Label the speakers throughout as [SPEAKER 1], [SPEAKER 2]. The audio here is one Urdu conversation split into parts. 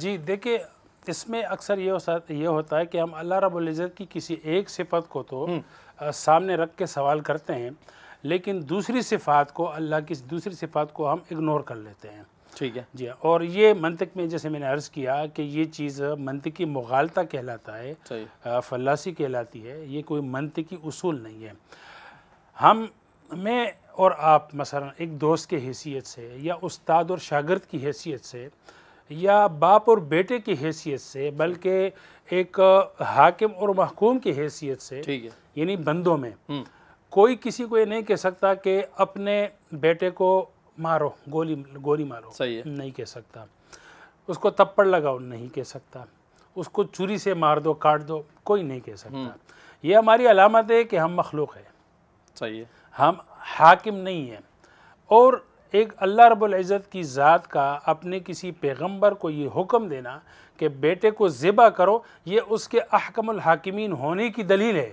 [SPEAKER 1] جی دیکھیں اس میں اکثر یہ یہ ہوتا ہے کہ ہم اللہ رب العزت کی کسی ایک صفت کو تو سامنے رکھ کے سوال کرتے ہیں لیکن دوسری صفات کو اللہ کی دوسری صفات کو ہم اگنور کر لیتے ہیں ٹھیک ہے جی اور یہ منطق میں جیسے میں نے عرض کیا کہ یہ چیز منطقی مغالطہ کہلاتا ہے فلاسی کہلاتی ہے یہ کوئی منطقی اصول نہیں ہے ہم میں اور آپ مثلا ایک دوست کے حیثیت سے یا استاد اور شاگرد کی حیثیت سے یا باپ اور بیٹے کی حیثیت سے بلکہ ایک حاکم اور محکوم کی حیثیت سے یعنی بندوں میں کوئی کسی کو یہ نہیں کہہ سکتا کہ اپنے بیٹے کو مارو گولی گولی مارو نہیں کہہ سکتا اس کو تپڑ لگاؤ نہیں کہہ سکتا اس کو چوری سے مار دو کاٹ دو کوئی نہیں کہہ سکتا یہ ہماری علامت ہے کہ ہم مخلوق ہے ہم حاکم نہیں ہیں اور ایک اللہ رب العزت کی ذات کا اپنے کسی پیغمبر کو یہ حکم دینا کہ بیٹے کو زبا کرو یہ اس کے احکم الحاکمین ہونے کی دلیل ہے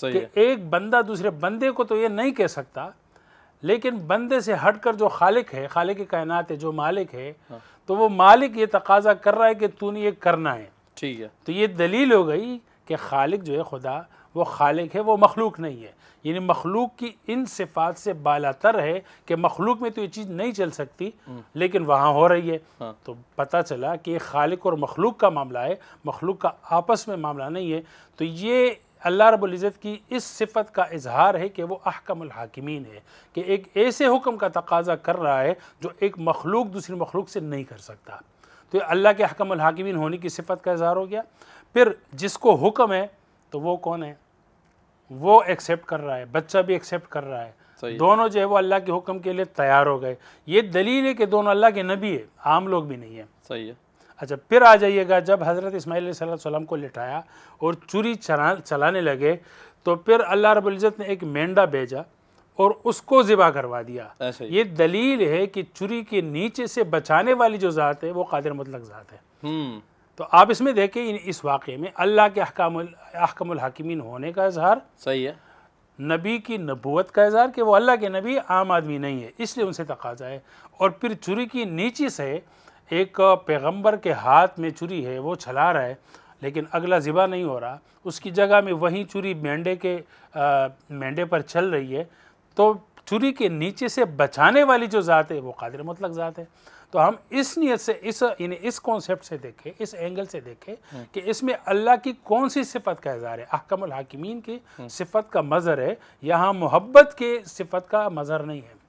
[SPEAKER 1] کہ ایک بندہ دوسرے بندے کو تو یہ نہیں کہہ سکتا لیکن بندے سے ہٹ کر جو خالق ہے خالق کائنات ہے جو مالک ہے ہاں۔ تو وہ مالک یہ تقاضا کر رہا ہے کہ تو نہیں یہ کرنا ہے ٹھیک ہے تو یہ دلیل ہو گئی کہ خالق جو ہے خدا وہ خالق ہے وہ مخلوق نہیں ہے یعنی مخلوق کی ان صفات سے بالا تر ہے کہ مخلوق میں تو یہ چیز نہیں چل سکتی لیکن وہاں ہو رہی ہے ہاں۔ تو پتہ چلا کہ یہ خالق اور مخلوق کا معاملہ ہے مخلوق کا آپس میں معاملہ نہیں ہے تو یہ اللہ رب العزت کی اس صفت کا اظہار ہے کہ وہ احکم الحاکمین ہے کہ ایک ایسے حکم کا تقاضا کر رہا ہے جو ایک مخلوق دوسری مخلوق سے نہیں کر سکتا تو یہ اللہ کے احکم الحاکمین ہونے کی صفت کا اظہار ہو گیا پھر جس کو حکم ہے تو وہ کون ہے وہ ایکسیپٹ کر رہا ہے بچہ بھی ایکسیپٹ کر رہا ہے دونوں جو ہے وہ اللہ کے حکم کے لیے تیار ہو گئے یہ دلیل ہے کہ دونوں اللہ کے نبی ہے عام لوگ بھی نہیں ہے اچھا پھر آ جائیے گا جب حضرت اسماعیل علیہ صلی اللہ علیہ وسلم کو لٹھایا اور چوری چلانے لگے تو پھر اللہ رب العزت نے ایک مینڈا بھیجا اور اس کو ذبح کروا دیا یہ دلیل ہے کہ چوری کے نیچے سے بچانے والی جو ذات ہے وہ قادر مطلق ذات ہے تو آپ اس میں دیکھیں اس واقعے میں اللہ کے احکام احکم الحاکمین ہونے کا اظہار صحیح ہے نبی کی نبوت کا اظہار کہ وہ اللہ کے نبی عام آدمی نہیں ہے اس لیے ان سے تقاضا ہے اور پھر چوری کی نیچی سے ایک پیغمبر کے ہاتھ میں چوری ہے وہ چھلا رہا ہے لیکن اگلا ذبح نہیں ہو رہا اس کی جگہ میں وہیں چوری مینڈے کے مینڈے پر چل رہی ہے تو چوری کے نیچے سے بچانے والی جو ذات ہے وہ قادر مطلق ذات ہے تو ہم اس نیت سے اس یعنی اس کانسیپٹ سے دیکھیں اس اینگل سے دیکھیں کہ اس میں اللہ کی کون سی صفت کا اظہار ہے احکم الحاکمین کی صفت کا مظہر ہے یہاں محبت کے صفت کا مظہر نہیں ہے